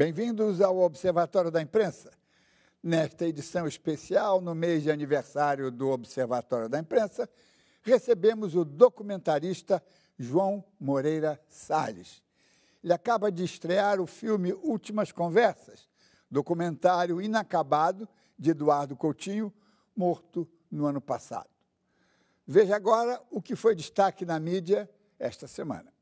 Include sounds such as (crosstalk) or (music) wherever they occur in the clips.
Bem-vindos ao Observatório da Imprensa. Nesta edição especial, no mês de aniversário do Observatório da Imprensa, recebemos o documentarista João Moreira Salles. Ele acaba de estrear o filme Últimas Conversas, documentário inacabado de Eduardo Coutinho, morto no ano passado. Veja agora o que foi destaque na mídia esta semana.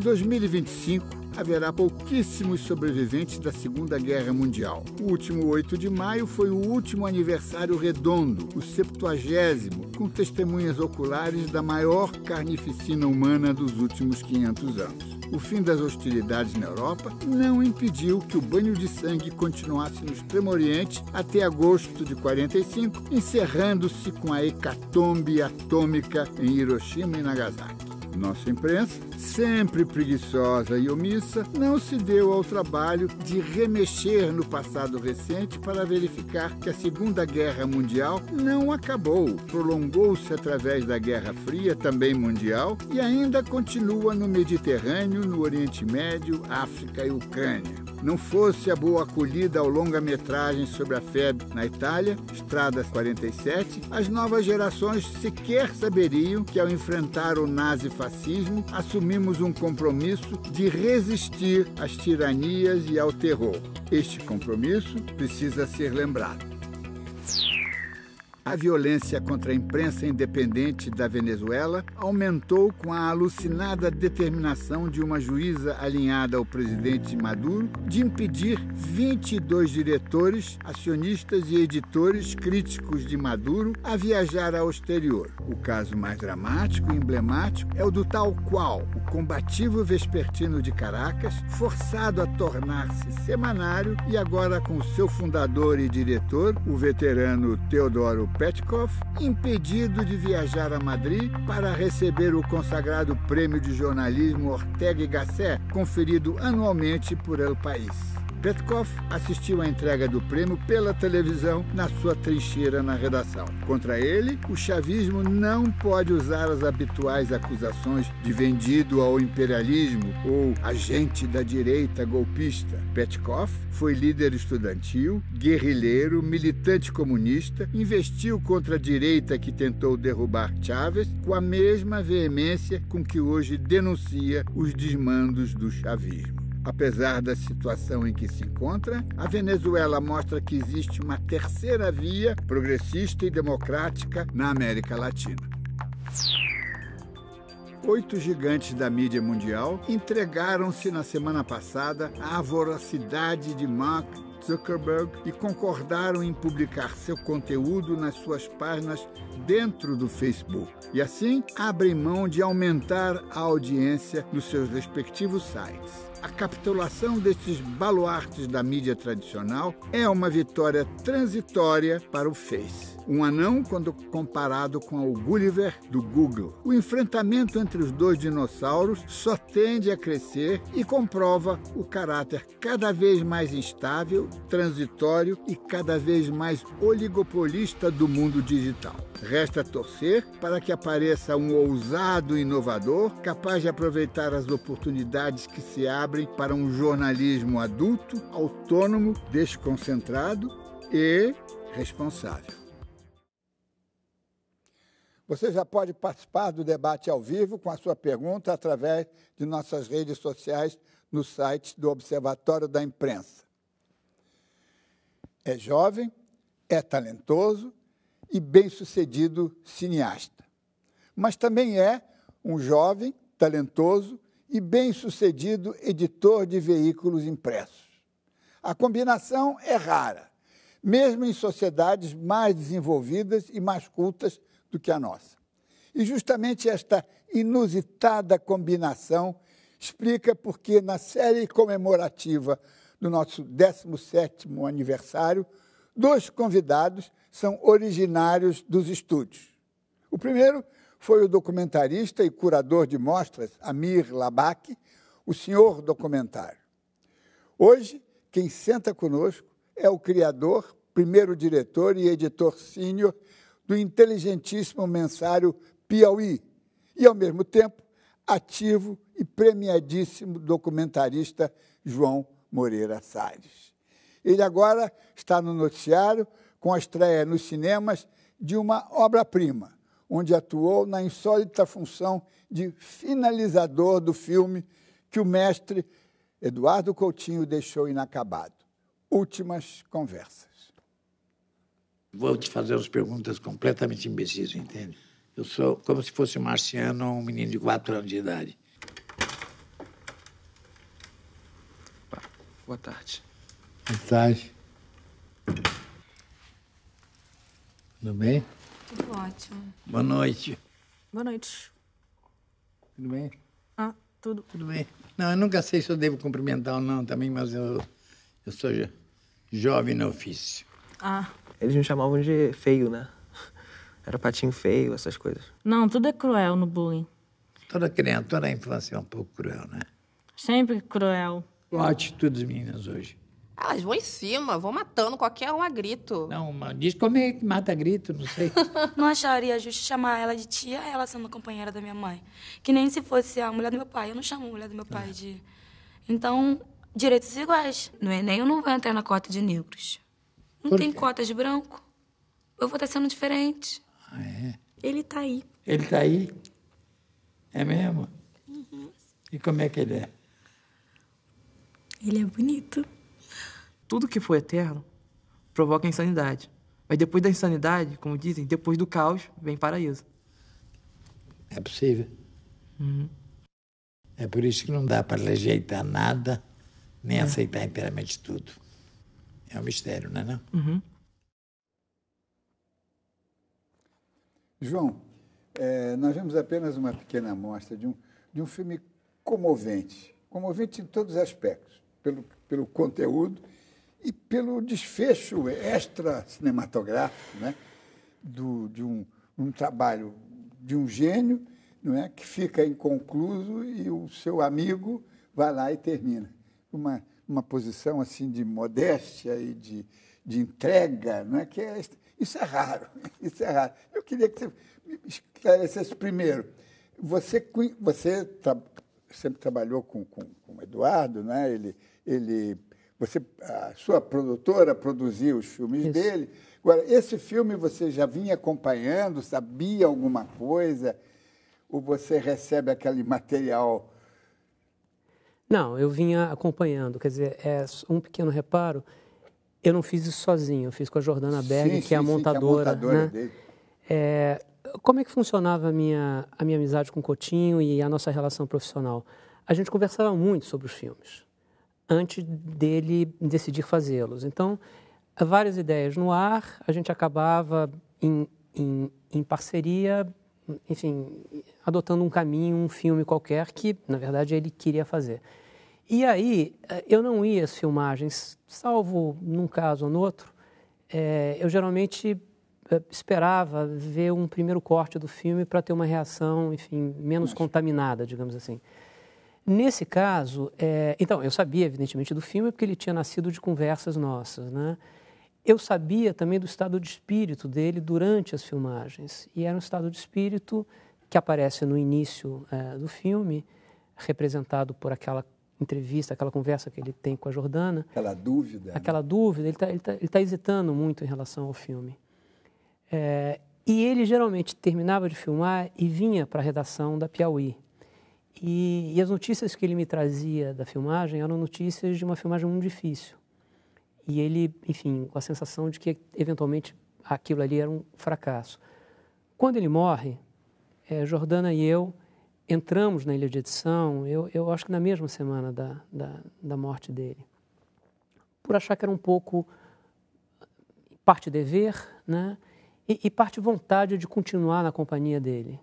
2025, haverá pouquíssimos sobreviventes da Segunda Guerra Mundial. O último 8 de maio foi o último aniversário redondo, o 70, com testemunhas oculares da maior carnificina humana dos últimos 500 anos. O fim das hostilidades na Europa não impediu que o banho de sangue continuasse no Extremo Oriente até agosto de 45, encerrando-se com a hecatombe atômica em Hiroshima e Nagasaki. Nossa imprensa sempre preguiçosa e omissa, não se deu ao trabalho de remexer no passado recente para verificar que a Segunda Guerra Mundial não acabou, prolongou-se através da Guerra Fria, também mundial, e ainda continua no Mediterrâneo, no Oriente Médio, África e Ucrânia. Não fosse a boa acolhida ao longa-metragem sobre a febre na Itália, Estrada 47, as novas gerações sequer saberiam que ao enfrentar o nazifascismo assumiram assumimos um compromisso de resistir às tiranias e ao terror. Este compromisso precisa ser lembrado. A violência contra a imprensa independente da Venezuela aumentou com a alucinada determinação de uma juíza alinhada ao presidente Maduro de impedir 22 diretores, acionistas e editores críticos de Maduro a viajar ao exterior. O caso mais dramático e emblemático é o do tal qual, o combativo vespertino de Caracas, forçado a tornar-se semanário e agora com seu fundador e diretor, o veterano Teodoro Petkov, impedido de viajar a Madrid para receber o consagrado prêmio de jornalismo Ortega y Gasset, conferido anualmente por El País. Petkov assistiu à entrega do prêmio pela televisão na sua trincheira na redação. Contra ele, o chavismo não pode usar as habituais acusações de vendido ao imperialismo ou agente da direita golpista. Petkov foi líder estudantil, guerrilheiro, militante comunista, investiu contra a direita que tentou derrubar Chávez com a mesma veemência com que hoje denuncia os desmandos do chavismo. Apesar da situação em que se encontra, a Venezuela mostra que existe uma terceira via progressista e democrática na América Latina. Oito gigantes da mídia mundial entregaram-se na semana passada à voracidade de Mark Zuckerberg e concordaram em publicar seu conteúdo nas suas páginas dentro do Facebook. E assim abrem mão de aumentar a audiência nos seus respectivos sites. A capitulação destes baluartes da mídia tradicional é uma vitória transitória para o Face. Um anão quando comparado com o Gulliver do Google. O enfrentamento entre os dois dinossauros só tende a crescer e comprova o caráter cada vez mais instável, transitório e cada vez mais oligopolista do mundo digital. Resta torcer para que apareça um ousado inovador capaz de aproveitar as oportunidades que se abrem abrem para um jornalismo adulto, autônomo, desconcentrado e responsável. Você já pode participar do debate ao vivo com a sua pergunta através de nossas redes sociais no site do Observatório da Imprensa. É jovem, é talentoso e bem-sucedido cineasta. Mas também é um jovem, talentoso e bem-sucedido editor de veículos impressos. A combinação é rara, mesmo em sociedades mais desenvolvidas e mais cultas do que a nossa. E justamente esta inusitada combinação explica porque, na série comemorativa do nosso 17º aniversário, dois convidados são originários dos estúdios. O primeiro foi o documentarista e curador de mostras Amir Labak, o senhor documentário. Hoje, quem senta conosco é o criador, primeiro diretor e editor sênior do inteligentíssimo mensário Piauí e, ao mesmo tempo, ativo e premiadíssimo documentarista João Moreira Salles. Ele agora está no noticiário com a estreia nos cinemas de uma obra-prima, onde atuou na insólita função de finalizador do filme que o mestre Eduardo Coutinho deixou inacabado. Últimas conversas. Vou te fazer umas perguntas completamente imbecis, entende? Eu sou como se fosse um marciano ou um menino de quatro anos de idade. Boa tarde. Boa tarde. Tudo bem? Tudo ótimo. Boa noite. Boa noite. Tudo bem? Ah, tudo. Tudo bem. Não, eu nunca sei se eu devo cumprimentar ou não também, mas eu, eu sou jo, jovem no ofício. Ah. Eles me chamavam de feio, né? Era patinho feio, essas coisas. Não, tudo é cruel no bullying. Toda criança, toda infância é um pouco cruel, né? Sempre cruel. Com atitudes minhas hoje. Elas vão em cima, vão matando qualquer um a grito. Não, mas diz como é que mata a grito, não sei. (laughs) não acharia justo chamar ela de tia, ela sendo companheira da minha mãe. Que nem se fosse a mulher do meu pai. Eu não chamo a mulher do meu pai é. de. Então, direitos iguais. No Enem é eu não vou entrar na cota de negros. Não Por tem quê? cota de branco. Eu vou estar tá sendo diferente. Ah, é? Ele tá aí. Ele tá aí? É mesmo? Uhum. E como é que ele é? Ele é bonito tudo que foi eterno provoca insanidade. Mas depois da insanidade, como dizem, depois do caos vem paraíso. É possível. Uhum. É por isso que não dá para rejeitar nada, nem é. aceitar inteiramente tudo. É um mistério, não é não? Uhum. João, é, nós vemos apenas uma pequena amostra de um, de um filme comovente. Comovente em todos os aspectos, pelo, pelo conteúdo e pelo desfecho extra cinematográfico né? Do, de um, um trabalho de um gênio não é? que fica inconcluso e o seu amigo vai lá e termina. Uma, uma posição assim de modéstia e de, de entrega, não é? que é, isso é raro, (laughs) isso é raro. Eu queria que você me esclarecesse primeiro. Você, você tra sempre trabalhou com, com, com o Eduardo, né? ele, ele você, a sua produtora produziu os filmes Isso. dele. Agora, esse filme você já vinha acompanhando, sabia alguma coisa? Ou você recebe aquele material? Não, eu vinha acompanhando. Quer dizer, é um pequeno reparo. Eu não fiz isso sozinho, eu fiz com a Jordana Berg, sim, que, sim, é a montadora, sim, que é a montadora né? dele. É, como é que funcionava a minha, a minha amizade com o Cotinho e a nossa relação profissional? A gente conversava muito sobre os filmes antes dele decidir fazê-los. Então, várias ideias no ar, a gente acabava em, em, em parceria, enfim, adotando um caminho, um filme qualquer que, na verdade, ele queria fazer. E aí, eh, eu não ia às filmagens, salvo num caso ou no outro, é, eu geralmente eh, esperava ver um primeiro corte do filme para ter uma reação, enfim, menos Mas... contaminada, digamos assim. Nesse caso, é, então, eu sabia, evidentemente, do filme, porque ele tinha nascido de conversas nossas, né? Eu sabia também do estado de espírito dele durante as filmagens. E era um estado de espírito que aparece no início é, do filme, representado por aquela entrevista, aquela conversa que ele tem com a Jordana. Aquela dúvida. Aquela né? dúvida. Ele está ele tá, ele tá hesitando muito em relação ao filme. É, e ele geralmente terminava de filmar e vinha para a redação da Piauí e, e, as notícias que ele me trazia da filmagem eram notícias de uma filmagem muito difícil. E ele, enfim, com a sensação de que eventualmente aquilo ali era um fracasso. Quando ele morre, é, Jordana e eu entramos na ilha de edição, eu, eu acho que na mesma semana da, da, da morte dele, por achar que era um pouco parte dever, né? E, e parte vontade de continuar na companhia dele.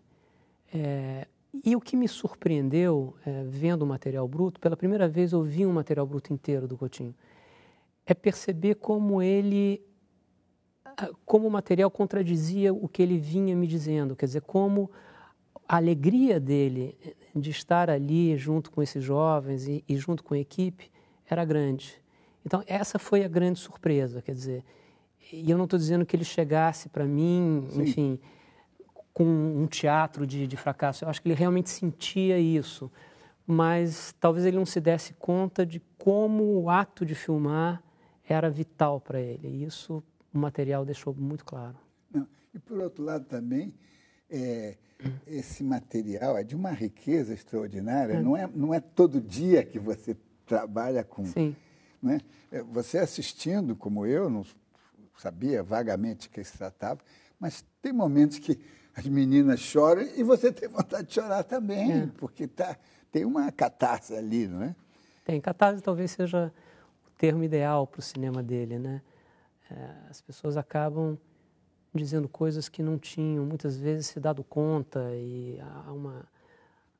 É, e o que me surpreendeu, é, vendo o material bruto, pela primeira vez eu vi um material bruto inteiro do Coutinho, é perceber como ele, como o material contradizia o que ele vinha me dizendo, quer dizer, como a alegria dele é, de estar ali junto com esses jovens e, e junto com a equipe era grande. Então, essa foi a grande surpresa, quer dizer, e eu não estou dizendo que ele chegasse para mim, Sim. enfim com um teatro de, de fracasso. Eu acho que ele realmente sentia isso, mas talvez ele não se desse conta de como o ato de filmar era vital para ele. E isso o material deixou muito claro. Não. E por outro lado também, é, esse material é de uma riqueza extraordinária. É. Não, é, não é todo dia que você trabalha com. Sim. Né? É, você assistindo, como eu, não sabia vagamente o que se tratava, mas tem momentos que as meninas choram e você tem vontade de chorar também, é. porque tá, tem uma catarse ali, não é? Tem. Catarse talvez seja o termo ideal para o cinema dele, né? É, as pessoas acabam dizendo coisas que não tinham, muitas vezes se dado conta e há uma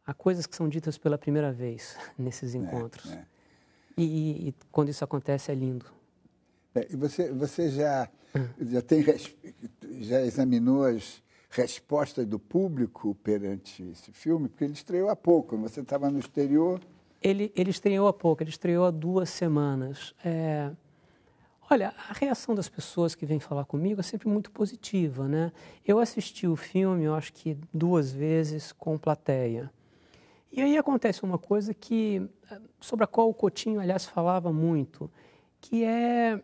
há coisas que são ditas pela primeira vez (laughs) nesses é, encontros. É, é. E, e, quando isso acontece é lindo. É, e você você já hum. já tem já examinou as resposta do público perante esse filme? Porque ele estreou há pouco, você estava no exterior. Ele, ele estreou há pouco, ele estreou há duas semanas. É... Olha, a reação das pessoas que vêm falar comigo é sempre muito positiva, né? Eu assisti o filme, eu acho que duas vezes com plateia. E aí acontece uma coisa que sobre a qual o Cotinho, aliás, falava muito, que é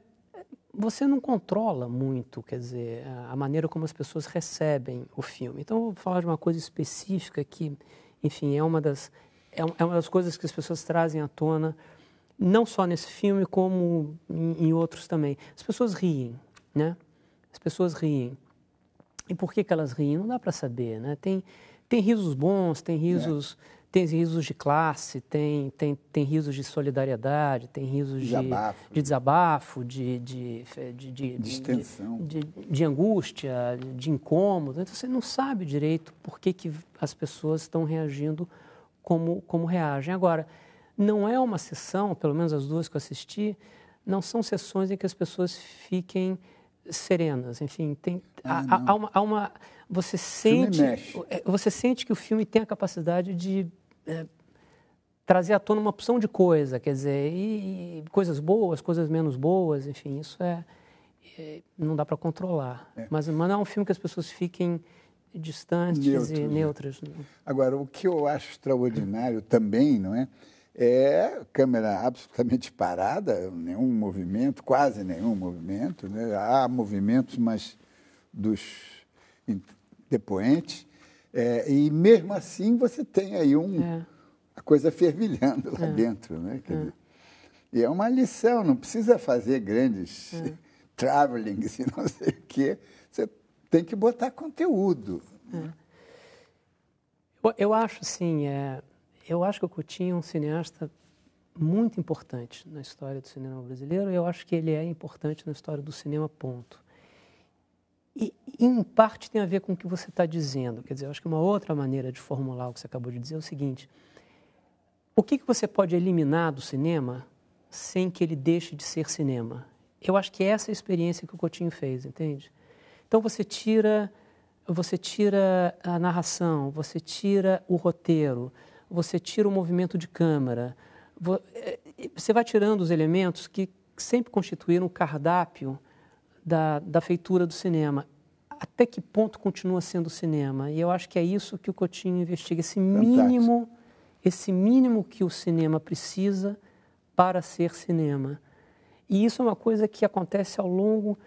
você não controla muito, quer dizer, a maneira como as pessoas recebem o filme. Então, eu vou falar de uma coisa específica que, enfim, é uma das, é, é uma das coisas que as pessoas trazem à tona, não só nesse filme, como em, em outros também. As pessoas riem, né? As pessoas riem. E por que, que elas riem? Não dá para saber, né? Tem, tem risos bons, tem risos... É tem risos de classe, tem, tem, tem risos de solidariedade, tem risos né? desabafo. De, de desabafo, eh, de, de, de, de, de, de, de angústia, de incômodo. Então, você não sabe direito por que, que as pessoas estão reagindo como, como reagem. Agora, não é uma sessão, pelo menos as duas que eu assisti, não são sessões em que as pessoas fiquem serenas. Enfim, tem, ah, há, há, uma, há, uma, Você sente. Eh, você sente que o filme tem a capacidade de é, trazer à tona uma opção de coisa, quer dizer, e, e coisas boas, coisas menos boas, enfim, isso é, é não dá para controlar. É. Mas, mas não é um filme que as pessoas fiquem distantes Neutro, e né? neutras. Agora, o que eu acho extraordinário também, não é? É câmera absolutamente parada, nenhum movimento, quase nenhum movimento. Né? Há movimentos, mas dos depoentes é, e mesmo assim você tem aí um, é. a coisa fervilhando lá é. dentro. Né? É. Dizer, e é uma lição, não precisa fazer grandes é. (laughs) travelings e não sei o quê. Você tem que botar conteúdo. Né? Eu, eu acho, assim, é, eu acho que o Coutinho é um cineasta muito importante na história do cinema brasileiro. Eu acho que ele é importante na história do cinema, ponto. E, em parte, tem a ver com o que você está dizendo. Quer dizer, eu acho que uma outra maneira de formular o que você acabou de dizer é o seguinte: o que, que você pode eliminar do cinema sem que ele deixe de ser cinema? Eu acho que é essa é a experiência que o Coutinho fez, entende? Então você tira, você tira a narração, você tira o roteiro, você tira o movimento de câmera, eh, eh, você vai tirando os elementos que sempre constituíram o cardápio da, da feitura do cinema. Até que ponto continua sendo cinema? E eu acho que é isso que o Coutinho investiga, esse mínimo, esse mínimo que o cinema precisa para ser cinema. E isso é uma coisa que acontece ao longo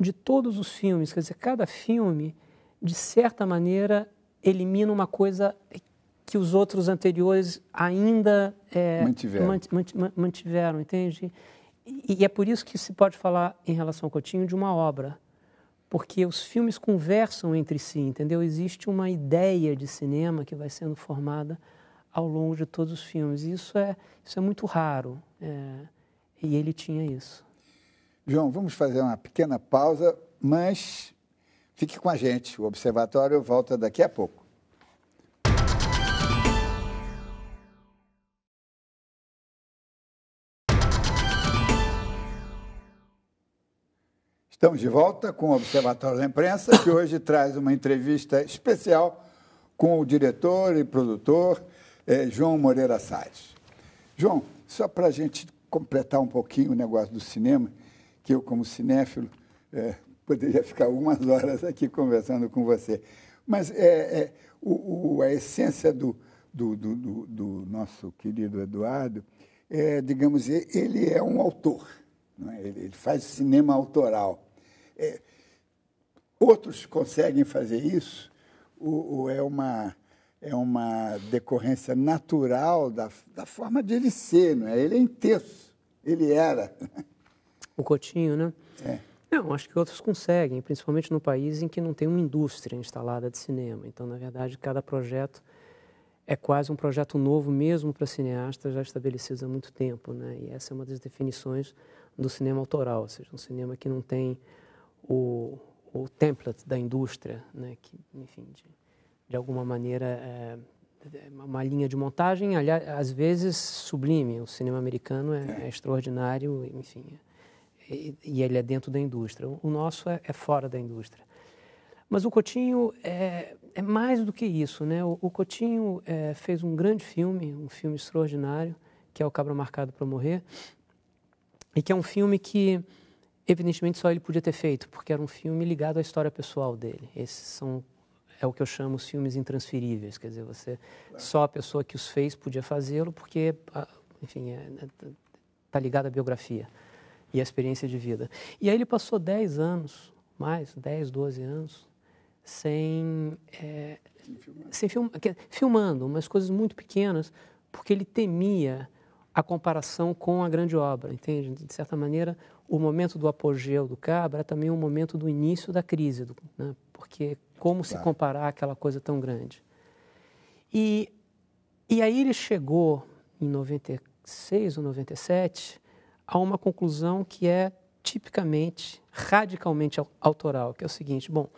de todos os filmes, quer dizer, cada filme, de certa maneira, elimina uma coisa que os outros anteriores ainda é, mantiveram. Mant, mant, mantiveram, entende? e é por isso que se pode falar em relação ao Coutinho de uma obra, porque os filmes conversam entre si, entendeu? Existe uma ideia de cinema que vai sendo formada ao longo de todos os filmes. E isso é, isso é muito raro. É, e ele tinha isso. João, vamos fazer uma pequena pausa, mas fique com a gente. O Observatório volta daqui a pouco. Estamos de volta com o Observatório da Imprensa, que hoje traz uma entrevista especial com o diretor e produtor eh, João Moreira Salles. João, só para a gente completar um pouquinho o negócio do cinema, que eu, como cinéfilo, eh, poderia ficar algumas (laughs) horas aqui conversando com você. Mas é, a essência do, do, do, do, nosso querido Eduardo é, digamos, ele é um autor. É? ele faz cinema autoral. É, outros conseguem fazer isso, o, é uma é uma decorrência natural da, da forma de ele ser, não é? Ele é intenso, ele era. O Cotinho, né? É. Não, acho que outros conseguem, principalmente no país em que não tem uma indústria instalada de cinema. Então, na verdade, cada projeto é quase um projeto novo mesmo para cineastas já estabelecidos há muito tempo, né? E essa é uma das definições do cinema autoral, ou seja, um cinema que não tem o, o template da indústria, né, que, enfim, de, de alguma maneira é, é, uma linha de montagem, aliás, às vezes sublime. O cinema americano é, é extraordinário, enfim, é, e, ele é dentro da indústria. O, nosso é, é, fora da indústria. Mas o Cotinho é, é, mais do que isso, né? O, o Cotinho fez um grande filme, um filme extraordinário, que é o Cabra Marcado para Morrer, e que é um filme que Evidentemente, só ele podia ter feito, porque era um filme ligado à história pessoal dele. Esses são é o que eu chamo os filmes intransferíveis, quer dizer, você só a pessoa que os fez podia fazê-lo, porque, ah, enfim, está é, né, tá, tá ligado à biografia e à experiência de vida. E aí ele passou 10 anos, mais 10, 12 anos, sem, é, sem filmar, filmando umas coisas muito pequenas, porque ele temia a comparação com a grande obra, entende? De certa maneira, o momento do apogeu do Cabra é também o momento do início da crise, do, né? porque como claro. se comparar aquela coisa tão grande? E, e aí ele chegou em 96 ou 97 a uma conclusão que é tipicamente, radicalmente autoral, que é o seguinte, bom,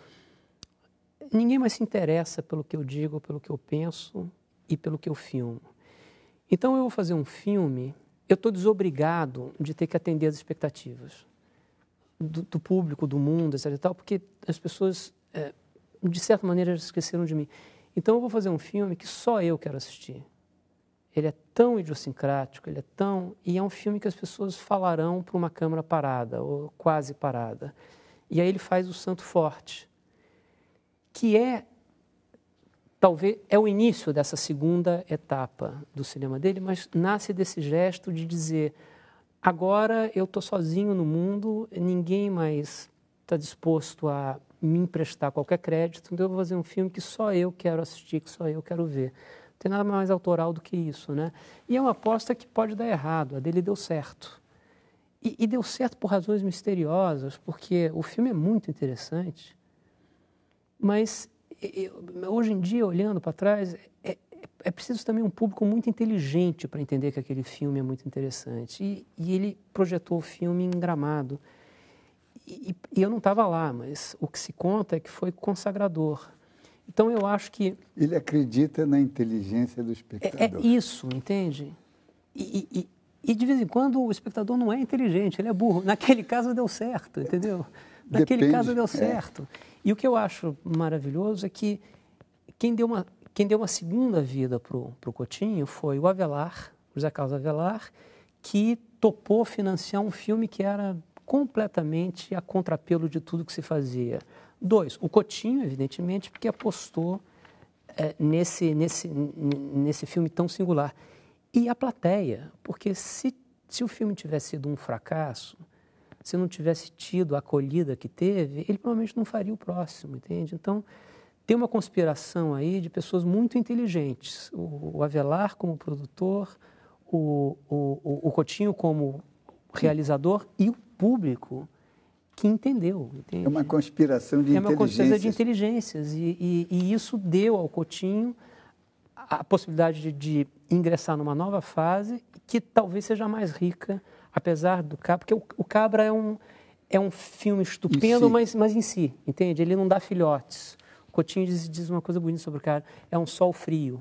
ninguém mais se interessa pelo que eu digo, pelo que eu penso e pelo que eu filmo. Então eu vou fazer um filme eu estou desobrigado de ter que atender as expectativas do, do, público, do mundo, etc. Tal, porque as pessoas, é, de certa maneira, já esqueceram de mim. Então eu vou fazer um filme que só eu quero assistir. Ele é tão idiosincrático, ele é tão. E é um filme que as pessoas falarão para uma câmera parada, ou quase parada. E aí ele faz o Santo Forte, que é talvez é o início dessa segunda etapa do cinema dele, mas nasce desse gesto de dizer: agora eu estou sozinho no mundo, ninguém mais está disposto a me emprestar qualquer crédito, então eu vou fazer um filme que só eu quero assistir, que só eu quero ver. Não tem nada mais autoral do que isso, né? E é uma aposta que pode dar errado, a dele deu certo. E, e deu certo por razões misteriosas, porque o filme é muito interessante, mas eu, hoje em dia, olhando para trás, é, é, é preciso também um público muito inteligente para entender que aquele filme é muito interessante. E, e ele projetou o filme em Gramado. E, e eu não estava lá, mas o que se conta é que foi consagrador. Então eu acho que. Ele acredita na inteligência do espectador. É, é isso, entende? E, e, de vez em quando o espectador não é inteligente, ele é burro. Naquele caso deu certo, entendeu? Naquele Depende, caso deu é. certo. É. E o que eu acho maravilhoso é que quem deu uma, quem deu uma segunda vida para o Cotinho foi o Avelar, José Carlos Avelar, que topou financiar um filme que era completamente a contrapelo de tudo que se fazia. Dois, o Cotinho, evidentemente, porque apostou é, nesse, nesse, nesse filme tão singular. E a plateia, porque se, se o filme tivesse sido um fracasso, se não tivesse tido a acolhida que teve, ele provavelmente não faria o próximo, entende? Então, tem uma conspiração aí de pessoas muito inteligentes. O, o Avelar como produtor, o, o, o Cotinho como realizador e o público que entendeu. Entende? É uma conspiração de inteligências. É uma conspiração de inteligências. E, e, e, isso deu ao Coutinho a possibilidade de, de ingressar numa nova fase que talvez seja mais rica apesar do Cabra, porque o, o Cabra é um, é um filme estupendo, si. mas, mas em si, entende? Ele não dá filhotes. O Coutinho diz, diz uma coisa bonita sobre o cara, é um sol frio.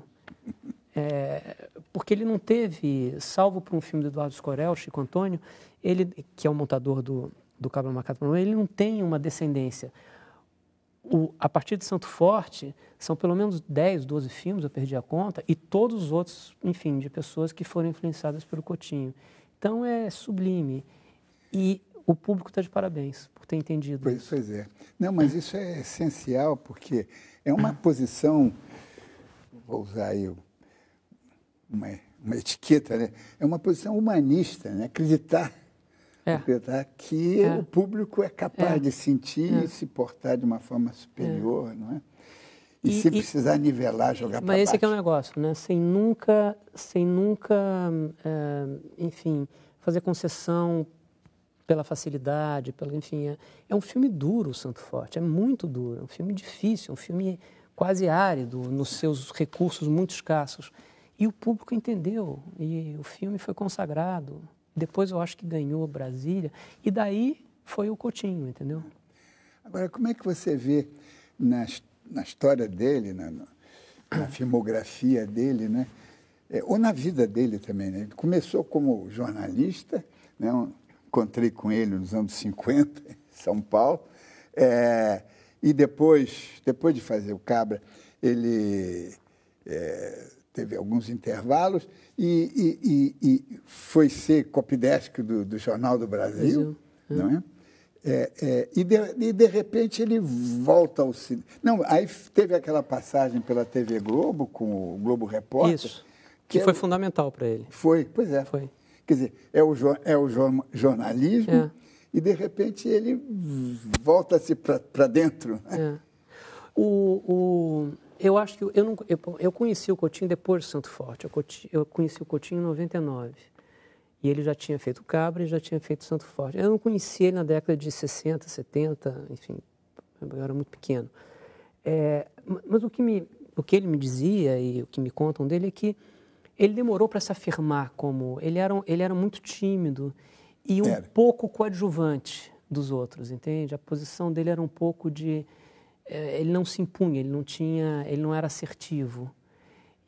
É, porque ele não teve, salvo por um filme do Eduardo Escorel, Chico Antônio, ele, que é o montador do, do Cabra Macato, ele não tem uma descendência. O, a partir de Santo Forte, são pelo menos 10, 12 filmes, eu perdi a conta, e todos os outros, enfim, de pessoas que foram influenciadas pelo Cotinho. Então é sublime. E o público está de parabéns por ter entendido. Pois, isso. pois é. Não, mas isso é essencial, porque é uma (coughs) posição, vou usar aí uma, uma etiqueta, né? é uma posição humanista, né? acreditar, é. acreditar que é. o público é capaz é. de sentir e é. se portar de uma forma superior, é. não é? E, e se precisar nivelar, jogar para baixo. Mas esse é, é o negócio, né? Sem nunca, sem nunca é, enfim, fazer concessão pela facilidade, pela, enfim. É, é um filme duro, o Santo Forte, é muito duro, é um filme difícil, é um filme quase árido, nos seus recursos muito escassos. E o público entendeu, e o filme foi consagrado. Depois eu acho que ganhou Brasília, e daí foi o Cotinho, entendeu? Agora, como é que você vê nas na história dele, na, na filmografia dele, né? É, ou na vida dele também. Né? Ele começou como jornalista, né? encontrei com ele nos anos 50, em São Paulo, é, e depois, depois de fazer o Cabra, ele é, teve alguns intervalos e, e, e, e foi ser copidesco do, do, Jornal do Brasil, Brasil. É. não é? É, é, e, de, e, de, repente, ele volta ao cinema. Não, aí teve aquela passagem pela TV Globo, com o Globo Repórter. Isso, que, que é foi é, fundamental para ele. Foi, pois é. Foi. Quer dizer, é o, jo, é o jo, jornalismo é. e, de repente, ele volta-se para dentro. Né? É. O, o, eu acho que... Eu, não, eu, eu, conheci o Coutinho depois do Santo Forte. Eu, eu conheci o Coutinho em 99. E ele já tinha feito Cabra e já tinha feito Santo Forte. Eu não conhecia ele na década de 60, 70, enfim, eu era muito pequeno. É, mas o que, me, o que ele me dizia e o que me contam dele é que ele demorou para se afirmar como. Ele era, ele era muito tímido e um era. pouco coadjuvante dos outros, entende? A posição dele era um pouco de. É, ele não se impunha, ele não tinha, ele não era assertivo.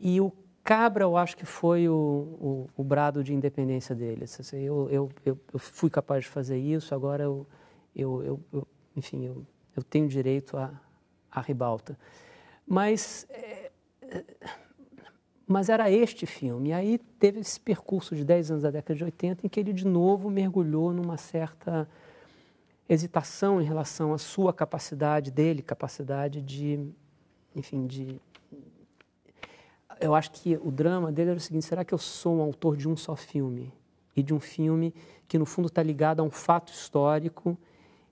E o cabra, eu acho que foi o, o, o brado de independência deles. Assim, eu, eu, eu, eu, fui capaz de fazer isso, agora eu, eu, eu enfim, eu, eu tenho direito à, à ribalta. Mas, é, mas era este filme. E aí teve esse percurso de 10 anos da década de 80 em que ele de novo mergulhou numa certa hesitação em relação à sua capacidade dele, capacidade de, enfim, de eu acho que o drama dele era o seguinte: será que eu sou um autor de um só filme? E de um filme que, no fundo, está ligado a um fato histórico.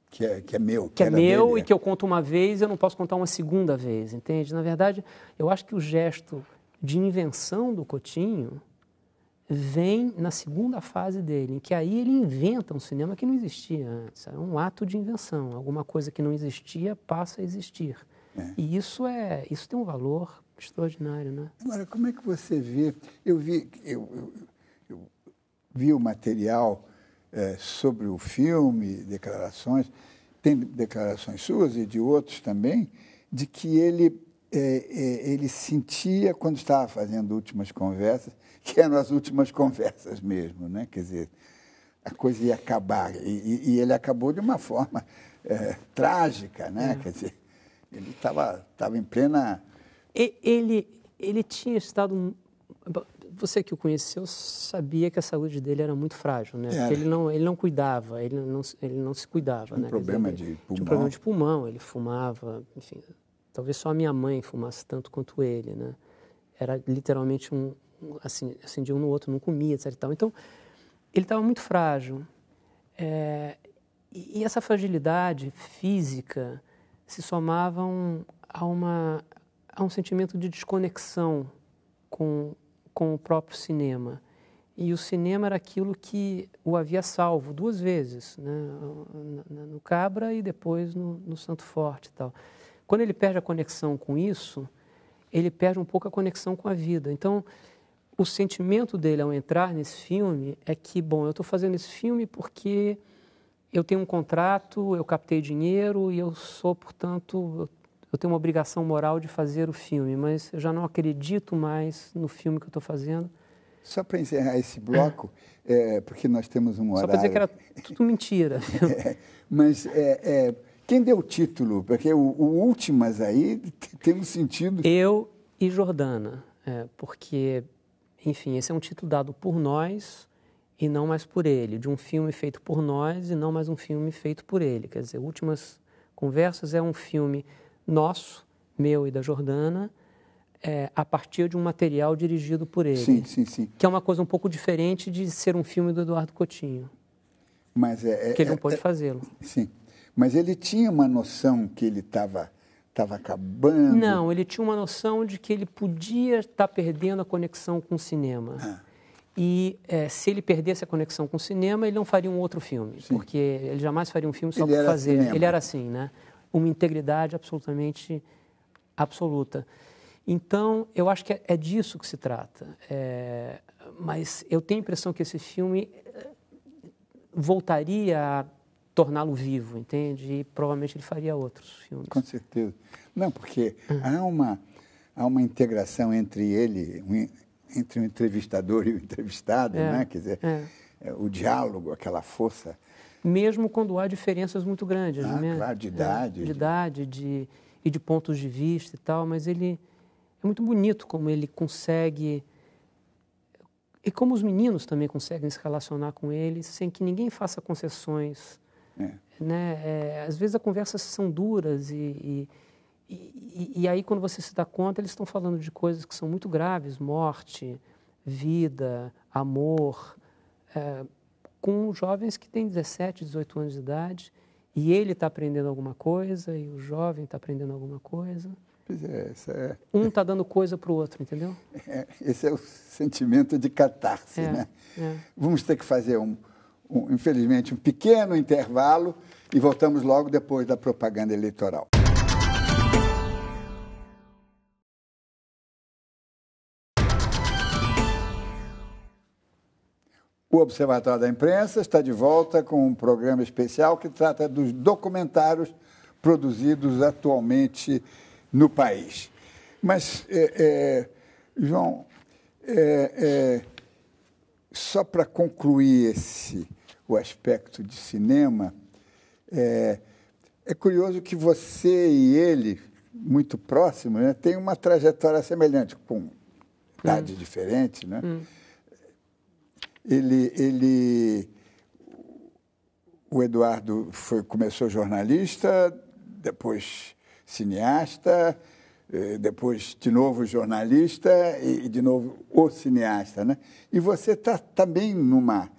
Que é, que é meu. Que, é que é meu dele, e é. que eu conto uma vez eu não posso contar uma segunda vez, entende? Na verdade, eu acho que o gesto de invenção do Cotinho vem na segunda fase dele, em que aí ele inventa um cinema que não existia antes. É um ato de invenção, alguma coisa que não existia passa a existir. É. E isso é, isso tem um valor extraordinário, né? Agora, como é que você vê? Eu vi, eu, eu, eu vi o material é, sobre o filme, declarações, tem declarações suas e de outros também, de que ele é, é, ele sentia quando estava fazendo últimas conversas (laughs) que eram as últimas conversas mesmo, né? Quer dizer, a coisa ia acabar e, e ele acabou de uma forma é, trágica, né? É. Quer dizer, ele estava estava em plena ele, ele tinha estado. Você que o conheceu sabia que a saúde dele era muito frágil, né? É. ele não, ele não cuidava, ele não, ele não se cuidava, tinha um né? Problema dizer, de pulmão. Tinha um problema de pulmão, ele fumava, enfim. Talvez só a minha mãe fumasse tanto quanto ele, né? Era literalmente um. Assim, assim de um no outro, não comia, etc. E tal. Então, ele estava muito frágil. É, e essa fragilidade física se somavam a uma há um sentimento de desconexão com, com o próprio cinema. E o cinema era aquilo que o havia salvo duas vezes, né? no Cabra e depois no, no Santo Forte e tal. Quando ele perde a conexão com isso, ele perde um pouco a conexão com a vida. Então, o sentimento dele ao entrar nesse filme é que, bom, eu estou fazendo esse filme porque eu tenho um contrato, eu captei dinheiro e eu sou, portanto, eu tenho uma obrigação moral de fazer o filme, mas eu já não acredito mais no filme que eu estou fazendo. Só para encerrar esse bloco, ah. é, porque nós temos um horário... Só para dizer que era tudo mentira. (laughs) é, mas é, é, quem deu o título? Porque o, o Últimas aí tem um sentido... Eu e Jordana, é, porque, enfim, esse é um título dado por nós e não mais por ele, de um filme feito por nós e não mais um filme feito por ele. Quer dizer, Últimas Conversas é um filme nosso, meu e da Jordana, é, a partir de um material dirigido por ele. Sim, sim, sim. Que é uma coisa um pouco diferente de ser um filme do Eduardo Coutinho. Mas é, é que ele não é, é fazê-lo. Sim, mas ele tinha uma noção que ele estava estava acabando. Não, ele tinha uma noção de que ele podia estar tá perdendo a conexão com o cinema. Ah. E é, se ele perdesse a conexão com o cinema, ele não faria um outro filme, Sim. porque ele jamais faria um filme só para fazer. Cinema. Ele era assim, né? uma integridade absolutamente absoluta. Então, eu acho que é, é, disso que se trata. É, mas eu tenho a impressão que esse filme eh, voltaria a torná-lo vivo, entende? E provavelmente ele faria outros filmes. Com certeza. Não, porque hum. há, uma, há uma integração entre ele, entre o entrevistador e o entrevistado, é, né? Quer dizer, é. é o diálogo, aquela força mesmo quando há diferenças muito grandes. Ah, né? claro, de idade. de idade de, e de pontos de vista e tal, mas ele é muito bonito como ele consegue e como os meninos também conseguem se relacionar com ele sem que ninguém faça concessões. É. Né? É, às vezes as conversas são duras e, e, e, e, aí quando você se dá conta, eles estão falando de coisas que são muito graves, morte, vida, amor, é, com jovens que têm 17, 18 anos de idade e ele está aprendendo alguma coisa e o jovem está aprendendo alguma coisa. Pois é, é... Um está dando coisa para o outro, entendeu? (laughs) É, esse é o sentimento de catarse, é, né? É. Vamos ter que fazer, um, um, infelizmente, um pequeno intervalo e voltamos logo depois da propaganda eleitoral. O Observatório da Imprensa está de volta com um programa especial que trata dos documentários produzidos atualmente no país. Mas, é, é, João, é, é só para concluir esse, o aspecto de cinema, é, é curioso que você e ele, muito próximos, né, têm uma trajetória semelhante, com idade hum. diferente, né? Hum ele, ele o Eduardo foi, começou jornalista, depois cineasta, eh, depois de novo jornalista e de novo o cineasta, né? E você está também numa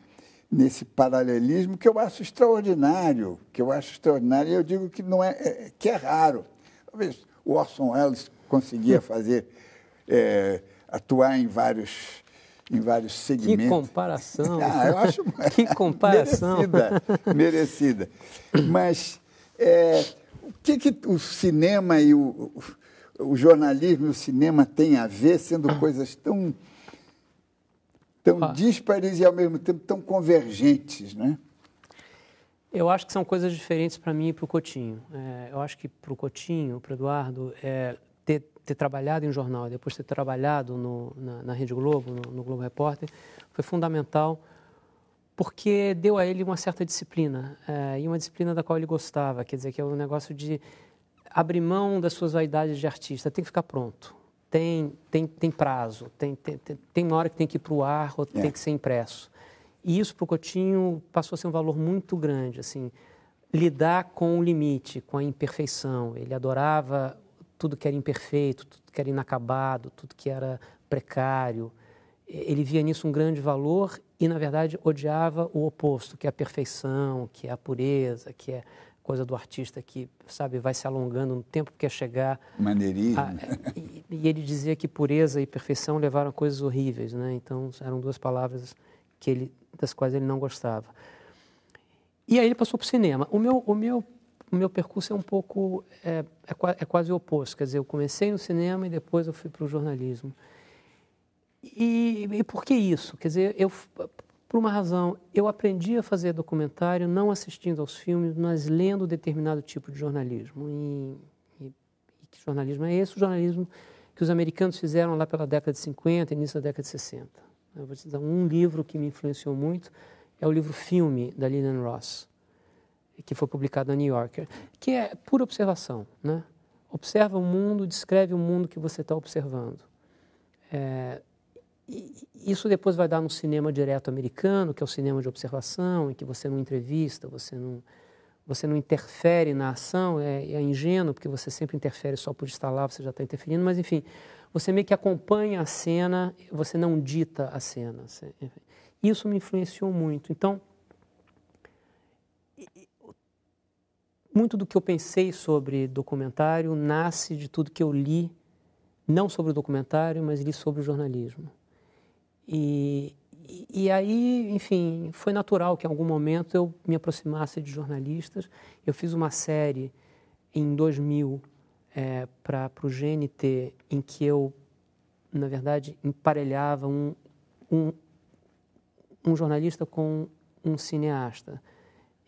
nesse paralelismo que eu acho extraordinário, que eu acho extraordinário. E eu digo que não é, é que é raro. Talvez o Orson Welles conseguia (laughs) fazer é, atuar em vários em vários segmentos. Que comparação! (laughs) Ah, eu acho (laughs) que comparação merecida, merecida. Mas é, o que, que o cinema e o, o jornalismo e o cinema têm a ver, sendo ah. coisas tão tão ah. díspares e ao mesmo tempo tão convergentes, né? Eu acho que são coisas diferentes para mim e para o Cotinho. É, eu acho que para o Cotinho, para o Eduardo, é, ter ter trabalhado em jornal, depois ter trabalhado no, na, na, Rede Globo, no, no, Globo Repórter, foi fundamental porque deu a ele uma certa disciplina é, e uma disciplina da qual ele gostava, quer dizer que é um negócio de abrir mão das suas vaidades de artista, tem que ficar pronto, tem tem, tem prazo, tem, tem, tem uma hora que tem que ir para o ar, ou é. tem que ser impresso. E isso para o Coutinho passou a ser um valor muito grande, assim, lidar com o limite, com a imperfeição. Ele adorava tudo que era imperfeito, tudo que era inacabado, tudo que era precário. Ele via nisso um grande valor e, na verdade, odiava o oposto, que é a perfeição, que é a pureza, que é coisa do artista que, sabe, vai se alongando no tempo que quer chegar. Maneirismo. A, é, e, e, ele dizia que pureza e perfeição levaram a coisas horríveis, né? Então, eram duas palavras que ele, das quais ele não gostava. E aí ele passou para o cinema. O meu, o meu o meu percurso é um pouco, é, é, é quase o oposto. Quer dizer, eu comecei no cinema e depois eu fui para o jornalismo. E, e por que isso? Quer dizer, eu, por uma razão, eu aprendi a fazer documentário não assistindo aos filmes, mas lendo determinado tipo de jornalismo. E, e, e que jornalismo é esse? O jornalismo que os americanos fizeram lá pela década de 50, início da década de 60. Eu vou te dar um livro que me influenciou muito, é o livro Filme, da Lillian Ross que foi publicado na New Yorker, que é pura observação. Né? Observa o mundo, descreve o mundo que você está observando. É, isso depois vai dar no cinema direto americano, que é o cinema de observação, em que você não entrevista, você não, você não interfere na ação, é, é ingênuo, porque você sempre interfere só por estar lá, você já está interferindo, mas enfim, você meio que acompanha a cena, você não dita a cena. isso me influenciou muito. Então, muito do que eu pensei sobre documentário nasce de tudo que eu li, não sobre o documentário, mas li sobre o jornalismo. E, e aí, enfim, foi natural que em algum momento eu me aproximasse de jornalistas. Eu fiz uma série em 2000 é, para o GNT, em que eu, na verdade, emparelhava um, um, um jornalista com um cineasta.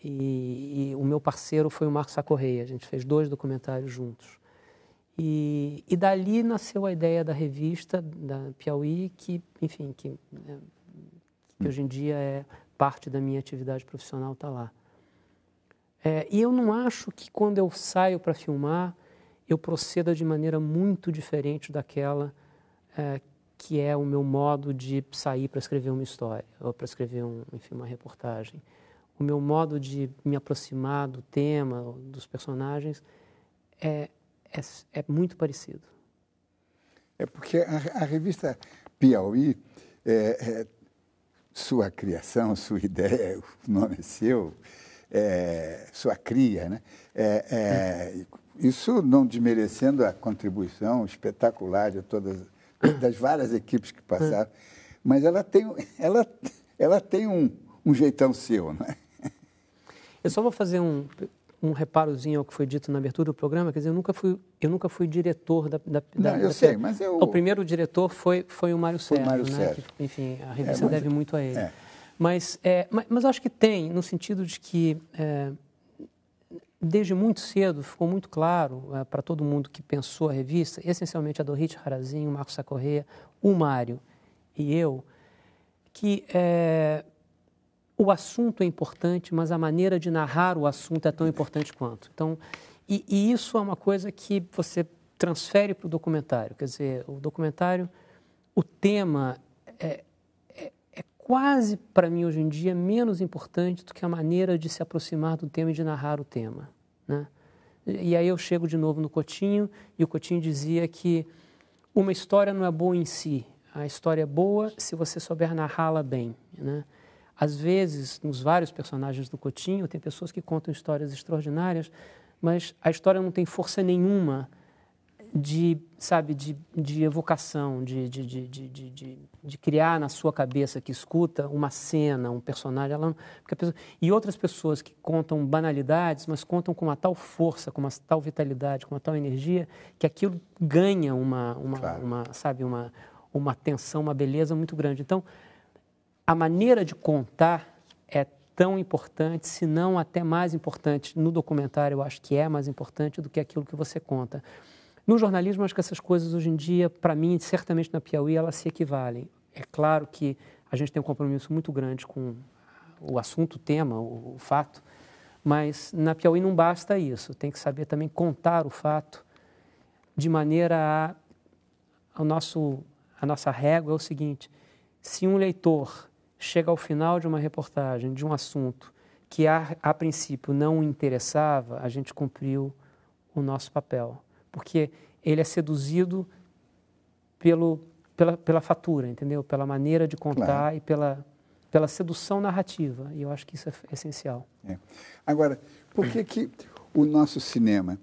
E, e meu parceiro foi o Marcos Sacorreia. A gente fez dois documentários juntos. E, e dali nasceu a ideia da revista da Piauí, que, enfim, que, é, que hoje em dia é parte da minha atividade profissional está lá. É, e eu não acho que quando eu saio para filmar, eu proceda de maneira muito diferente daquela é, que é o meu modo de sair para escrever uma história ou para escrever um, enfim, uma reportagem o meu modo de me aproximar do tema, dos personagens, é, é, é muito parecido. É porque a, a revista Piauí, é, é, sua criação, sua (laughs) ideia, o nome é seu, é, sua cria, né? É, é, isso não desmerecendo a contribuição espetacular de todas das várias equipes que passaram, mas ela tem, ela, ela tem um, um jeitão seu, não é? Eu só vou fazer um, um reparozinho ao que foi dito na abertura do programa, quer dizer, eu nunca fui, eu nunca fui diretor da... da não, da, eu da, sei, mas eu... O primeiro diretor foi, foi o Mário Sérgio, Mário né? Sérgio. Que, enfim, a é, revista é, deve muito a ele. É. Mas, é, mas, mas, acho que tem, no sentido de que, é, desde muito cedo, ficou muito claro é, para todo mundo que pensou a revista, essencialmente a Dorit Harazinho, o Marcos Sacorreia, o Mário e eu, que é, o assunto é importante, mas a maneira de narrar o assunto é tão importante quanto. Então, e, e isso é uma coisa que você transfere para o documentário. Quer dizer, o documentário, o tema é, é, é quase, para mim, hoje em dia, menos importante do que a maneira de se aproximar do tema e de narrar o tema. Né? E, e aí eu chego de novo no Cotinho, e o Cotinho dizia que uma história não é boa em si, a história é boa se você souber narrá-la bem. Né? Às vezes, nos vários personagens do Cotinho, tem pessoas que contam histórias extraordinárias, mas a história não tem força nenhuma de, sabe, de, de evocação, de, de, de, de, de, de, criar na sua cabeça que escuta uma cena, um personagem. Ela, porque pessoa, e outras pessoas que contam banalidades, mas contam com uma tal força, com uma tal vitalidade, com uma tal energia, que aquilo ganha uma, uma, claro. uma sabe, uma, uma tensão, uma beleza muito grande. Então, a maneira de contar é tão importante, se não até mais importante. No documentário, eu acho que é mais importante do que aquilo que você conta. No jornalismo, acho que essas coisas hoje em dia, para mim, certamente na Piauí, elas se equivalem. É claro que a gente tem um compromisso muito grande com o assunto, o tema, o, o fato, mas na Piauí não basta isso. Tem que saber também contar o fato de maneira a. a nosso, a nossa régua é o seguinte: se um leitor chega ao final de uma reportagem, de um assunto que a, a princípio não interessava, a gente cumpriu o nosso papel. Porque ele é seduzido pelo, pela, pela fatura, entendeu? Pela maneira de contar claro. e pela, pela sedução narrativa. E eu acho que isso é essencial. É. Agora, por que, que o nosso cinema,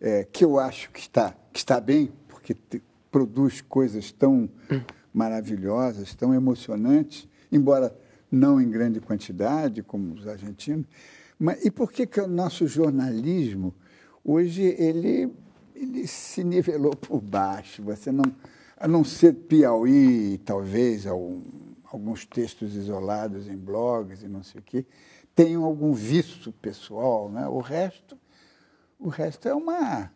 é, que eu acho que está, que está bem, porque te, produz coisas tão hum. maravilhosas, tão emocionantes, embora não em grande quantidade, como os argentinos. Mas, e por que, que o nosso jornalismo, hoje, ele, ele se nivelou por baixo? Você não, a não ser Piauí, talvez, algum, alguns textos isolados em blogs e não sei o quê, tem algum vício pessoal, né? O resto, o resto é uma,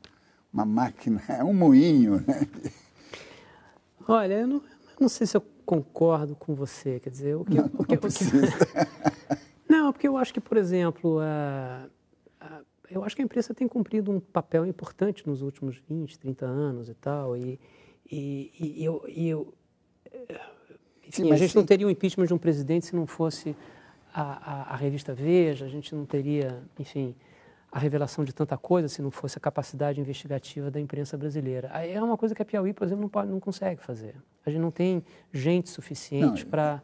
uma máquina, (laughs) é um moinho, né? Olha, eu não, eu não sei se eu concordo com você. Quer dizer, o que. Não, porque, não, porque... (laughs) não, porque eu acho que, por exemplo, a, a, eu acho que a imprensa tem cumprido um papel importante nos últimos 20, 30 anos e tal. E, e, e eu. E eu enfim, sim, a gente sim. não teria o impeachment de um presidente se não fosse a, a, a revista Veja, a gente não teria, enfim a revelação de tanta coisa se não fosse a capacidade investigativa da imprensa brasileira. É uma coisa que a Piauí, por exemplo, não, pode, não consegue fazer. A gente não tem gente suficiente para.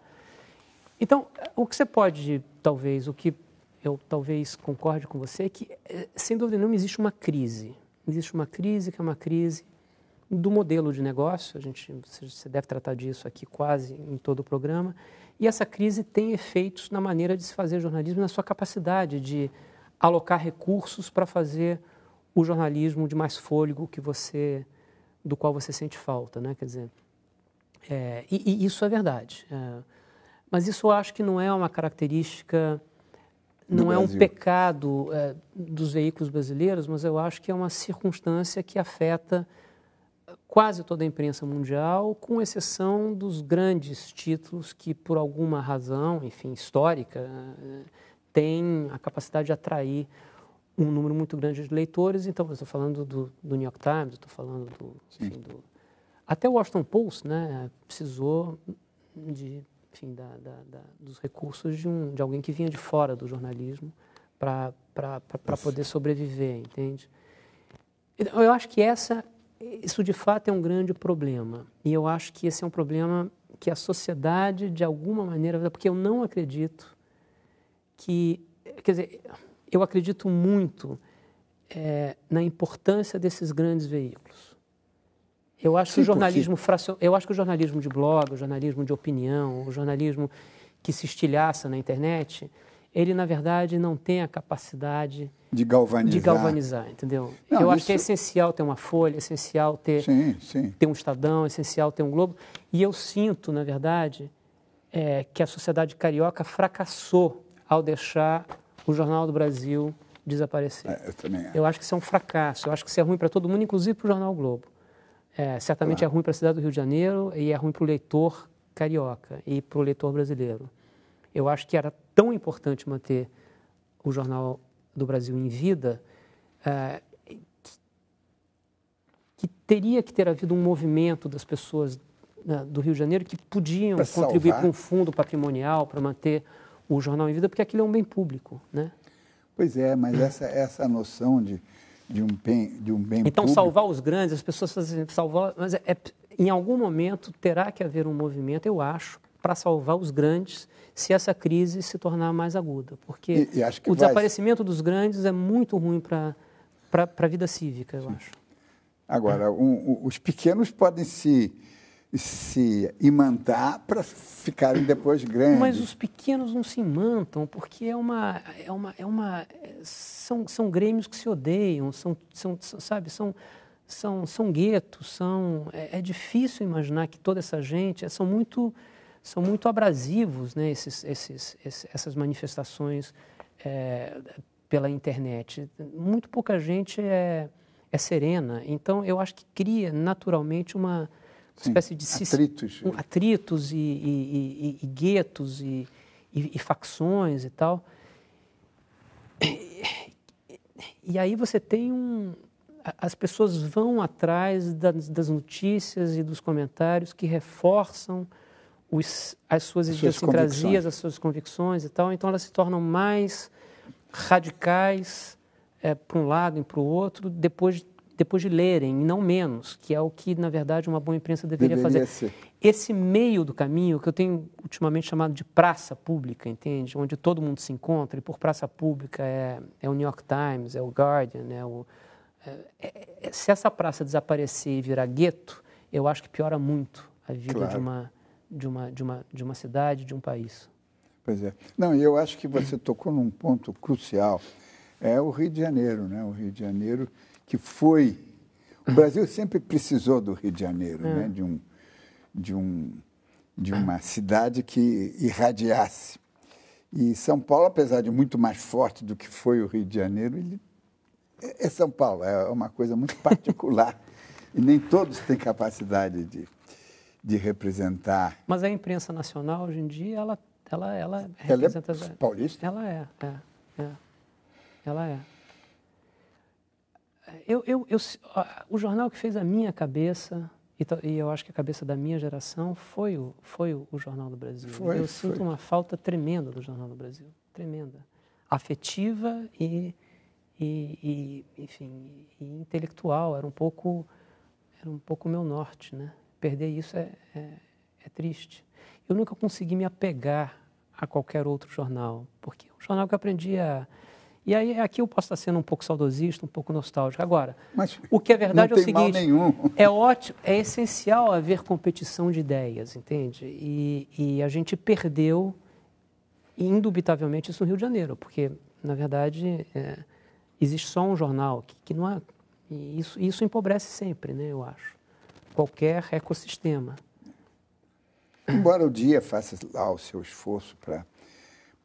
Então, o que você pode, talvez, o que eu talvez concorde com você é que, é, sem dúvida nenhuma, existe uma crise. Existe uma crise que é uma crise do modelo de negócio, a gente, você deve tratar disso aqui quase em todo o programa, e essa crise tem efeitos na maneira de se fazer jornalismo, na sua capacidade de alocar recursos para fazer o jornalismo de mais fôlego que você do qual você sente falta, né? Quer dizer, é, e, e, isso é verdade. É, mas isso eu acho que não é uma característica, não do é Brasil. um pecado é, dos veículos brasileiros, mas eu acho que é uma circunstância que afeta quase toda a imprensa mundial, com exceção dos grandes títulos que, por alguma razão, enfim, histórica é, tem a capacidade de atrair um número muito grande de leitores. Então, estou falando do, do, New York Times, estou falando do, enfim, do, Até o Washington Post né, precisou de, enfim, da, da, da, dos recursos de, um, de alguém que vinha de fora do jornalismo para poder sobreviver, entende? Então, eu acho que essa, isso de fato é um grande problema. E eu acho que esse é um problema que a sociedade, de alguma maneira, porque eu não acredito que, quer dizer, eu acredito muito é, na importância desses grandes veículos. Eu acho Sim, que o jornalismo fracion... eu acho que o jornalismo de blog, o jornalismo de opinião, o jornalismo que se estilhaça na internet, ele na verdade não tem a capacidade de galvanizar, de galvanizar entendeu? Não, eu isso... acho que é essencial ter uma Folha, é essencial ter sim, sim. ter um Estadão, é essencial ter um Globo. E eu sinto, na verdade, é, que a sociedade carioca fracassou ao deixar o Jornal do Brasil desaparecer. É, eu também acho. Eu acho que isso é um fracasso, eu acho que isso é ruim para todo mundo, inclusive para o Jornal Globo. É, certamente claro. Tá. é ruim para a cidade do Rio de Janeiro e é ruim para o leitor carioca e para o leitor brasileiro. Eu acho que era tão importante manter o Jornal do Brasil em vida é, que teria que ter havido um movimento das pessoas né, do Rio de Janeiro que podiam contribuir com um fundo patrimonial para manter o Jornal em Vida, porque aquilo é um bem público, né? Pois é, mas essa, essa noção de, de, um bem, de um bem Então, público... salvar os grandes, as pessoas fazem salvar... Mas é, é, em algum momento terá que haver um movimento, eu acho, para salvar os grandes se essa crise se tornar mais aguda. Porque e, e o vai... desaparecimento dos grandes é muito ruim para a vida cívica, eu Sim. acho. Agora, um, os pequenos podem se se imantar para ficarem depois grandes. Mas os pequenos não se imantam, porque é uma, é uma, é uma são, são grêmios que se odeiam, são, são sabe, são, são, são guetos, são, é, é, difícil imaginar que toda essa gente, é, são muito, são muito abrasivos, né, esses, esses, esses essas manifestações é, pela internet. Muito pouca gente é, é serena, então eu acho que cria naturalmente uma Sim, espécie de atritos, um, atritos e, e, e, e guetos e, facções e tal. E aí você tem um. As pessoas vão atrás das, das notícias e dos comentários que reforçam os, as suas idiosincrasias, as suas convicções e tal. Então elas se tornam mais radicais é, eh, para um lado e para o outro depois de depois de lerem, e não menos, que é o que, na verdade, uma boa imprensa deveria, deveria fazer. Ser. Esse meio do caminho, que eu tenho ultimamente chamado de praça pública, entende? Onde todo mundo se encontra, e por praça pública é, é o New York Times, é o Guardian, é o. É, é, é se essa praça desaparecer e virar gueto, eu acho que piora muito a vida claro. de, uma, de, uma, de, uma, de uma cidade, de um país. Pois é. Não, e eu acho que você tocou num ponto crucial. É o Rio de Janeiro, né? O Rio de Janeiro que foi. O Brasil sempre precisou do Rio de Janeiro, né? é. né? de, um, de, um, de uma cidade que irradiasse. E São Paulo, apesar de muito mais forte do que foi o Rio de Janeiro, ele é, é São Paulo, é uma coisa muito (laughs) particular. e nem todos têm capacidade de, de representar. Mas a imprensa nacional, hoje em dia, ela, ela, ela, representa... Ela é paulista? Ela é, é, é. Ela é eu, eu, eu, o jornal que fez a minha cabeça, e, eu acho que a cabeça da minha geração, foi o, foi o, Jornal do Brasil. Foi, eu sinto foi. uma falta tremenda do Jornal do Brasil. Tremenda. Afetiva e, e, e enfim, e intelectual. Era um pouco era um pouco o meu norte, né? Perder isso é, é, é triste. Eu nunca consegui me apegar a qualquer outro jornal, porque é um jornal que eu aprendi a e aí aqui eu posso estar sendo um pouco saudosista, um pouco nostálgico. Agora, Mas o que é verdade é o seguinte: é ótimo, é essencial haver competição de ideias, entende? E, e a gente perdeu, indubitavelmente, isso no Rio de Janeiro, porque, na verdade, é, existe só um jornal que, que não é. isso, isso empobrece sempre, né, eu acho. Qualquer ecossistema. Embora o dia faça lá o seu esforço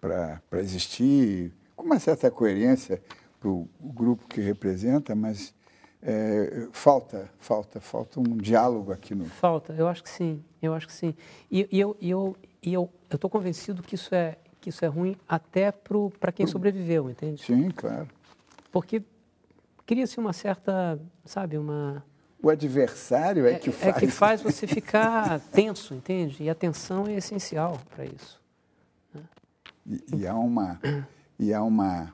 para existir com uma certa coerência para o grupo que representa, mas é, falta, falta, falta um diálogo aqui no. Falta, eu acho que sim, eu acho que sim. E, e eu, e eu, e eu, eu estou convencido que isso é, que isso é ruim até para quem sobreviveu, entende? Sim, claro. Porque cria-se uma certa, sabe, uma o adversário é, é, é, que faz. É que faz (laughs) você ficar tenso, entende? E a tensão é essencial para isso. Né? E, e há uma e há uma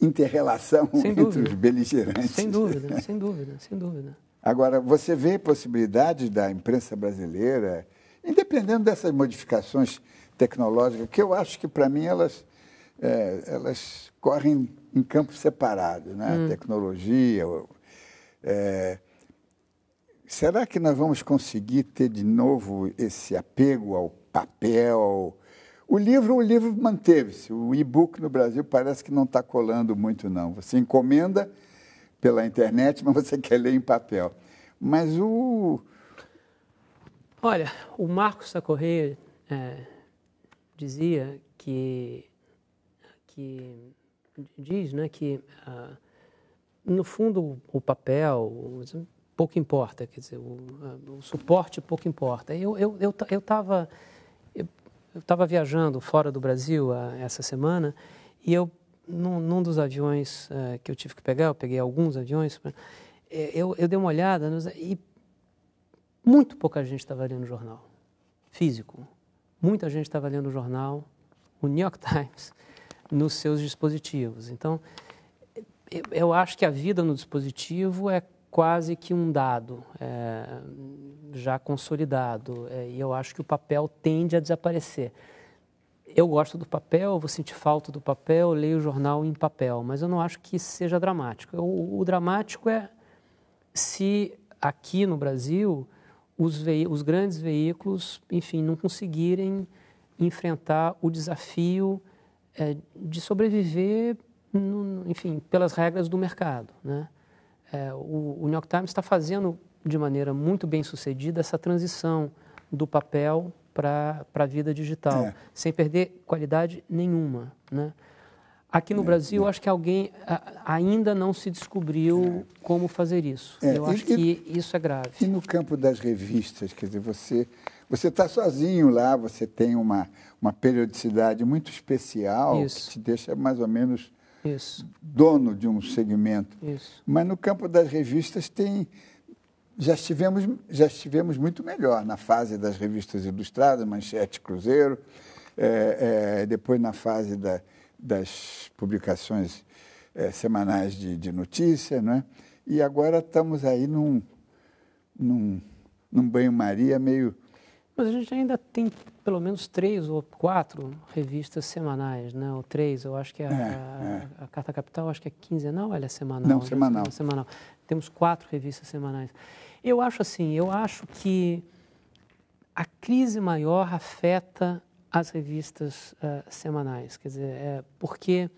interrelação entre os beligerantes. Sem dúvida, sem dúvida, sem dúvida. Agora, você vê possibilidade da imprensa brasileira, independente dessas modificações tecnológicas, que eu acho que, para mim, elas, é, elas correm em campos separados, né? Hum. Tecnologia... É, será que nós vamos conseguir ter de novo esse apego ao papel, o livro, o livro manteve-se. O e-book no Brasil parece que não está colando muito, não. Você encomenda pela internet, (laughs) mas você quer ler em papel. Mas o. Olha, o Marcos Sacorreia é, dizia que, que. diz né, que, ah, no fundo, o papel pouco importa, quer dizer, o, ah, o suporte pouco importa. Eu estava. Eu, eu, eu eu estava viajando fora do Brasil a, ah, essa semana e eu num, num dos aviões uh, que eu tive que pegar, eu peguei alguns aviões, eh, eu, eu dei uma olhada nos, e muito pouca gente estava lendo jornal físico. Muita gente estava lendo o jornal, o New York (laughs) Times, nos seus dispositivos. Então, eu acho que a vida no dispositivo é quase que um dado é, já consolidado é, e eu acho que o papel tende a desaparecer. Eu gosto do papel, vou sentir falta do papel, leio o jornal em papel, mas eu não acho que seja dramático. O, o dramático é se aqui no Brasil os, os grandes veículos, enfim, não conseguirem enfrentar o desafio é, de sobreviver, no, enfim, pelas regras do mercado, né? É, o, o New York Times está fazendo de maneira muito bem sucedida essa transição do papel para a vida digital, é. sem perder qualidade nenhuma. Né? Aqui no é, Brasil, é. acho que alguém a, ainda não se descobriu é. como fazer isso. É, eu e, acho que e, isso é grave. E no campo das revistas, quer dizer, você você está sozinho lá, você tem uma, uma periodicidade muito especial isso. que te deixa mais ou menos isso. dono de um segmento. Isso. Mas no campo das revistas tem já estivemos, já estivemos muito melhor na fase das revistas ilustradas, Manchete Cruzeiro, é, é, depois na fase da, das publicações é, semanais de, de notícia, né? e agora estamos aí num, num, num banho-maria meio mas a gente ainda tem pelo menos três ou quatro revistas semanais, né? Ou três, eu acho que é a, é, a, é. a Carta Capital, acho que é quinzenal, ela é semanal. Não, semanal. É semanal. Temos quatro revistas semanais. Eu acho assim, eu acho que a crise maior afeta as revistas uh, semanais, quer dizer, é porque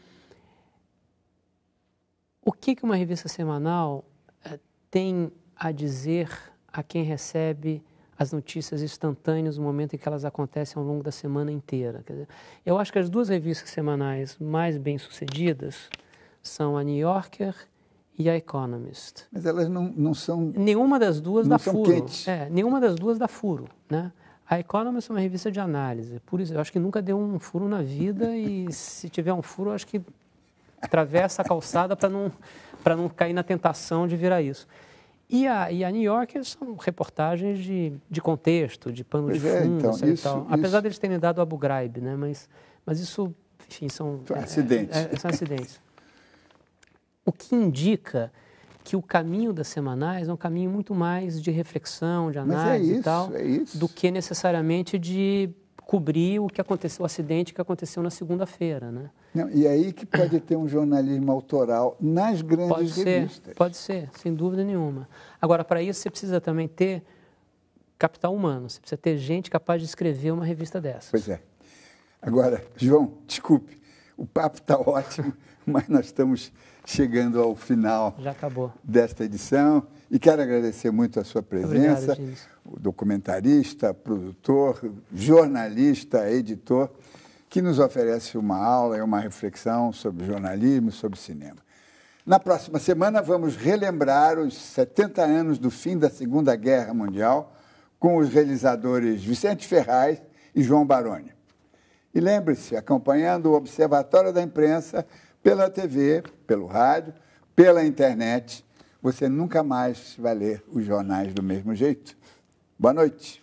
o que, que uma revista semanal uh, tem a dizer a quem recebe as notícias instantâneas no momento em que elas acontecem ao longo da semana inteira. Dizer, eu acho que as duas revistas semanais mais bem-sucedidas são a New Yorker e a Economist. Mas elas não, não são... Nenhuma das duas dá furo. Quentes. É, nenhuma das duas dá furo, né? A Economist é uma revista de análise, por isso eu acho que nunca deu um furo na vida e (laughs) se tiver um furo, acho que atravessa a calçada para não, não cair na tentação de virar isso. E a, e a New Yorker são reportagens de, de contexto, de pano pois de é, fundo, é, então, isso, apesar deles terem dado Abu Ghraib, né? mas, mas isso, enfim, são... É, acidentes. É, é, são acidentes. o que indica que o caminho das semanais é um caminho muito mais de reflexão, de é análise é isso, e tal, é do que necessariamente de cobrir o que aconteceu, o acidente que aconteceu na segunda-feira, né? Não, e aí que pode ter um jornalismo autoral nas grandes pode ser, revistas. Pode ser, sem dúvida nenhuma. Agora, para isso você precisa também ter capital humano, você precisa ter gente capaz de escrever uma revista dessa. Pois é. Agora, João, desculpe, o papo está (laughs) ótimo, mas nós estamos chegando ao final desta edição. E quero agradecer muito a sua presença, Obrigado, documentarista, produtor, jornalista, editor, que nos oferece uma aula e uma reflexão sobre jornalismo, sobre cinema. Na próxima semana, vamos relembrar os 70 anos do fim da Segunda Guerra Mundial com os realizadores Vicente Ferraz e João Baroni. E lembre-se, acompanhando o Observatório da Imprensa pela TV, pelo rádio, pela internet, você nunca mais vai ler os jornais do mesmo jeito. Boa noite.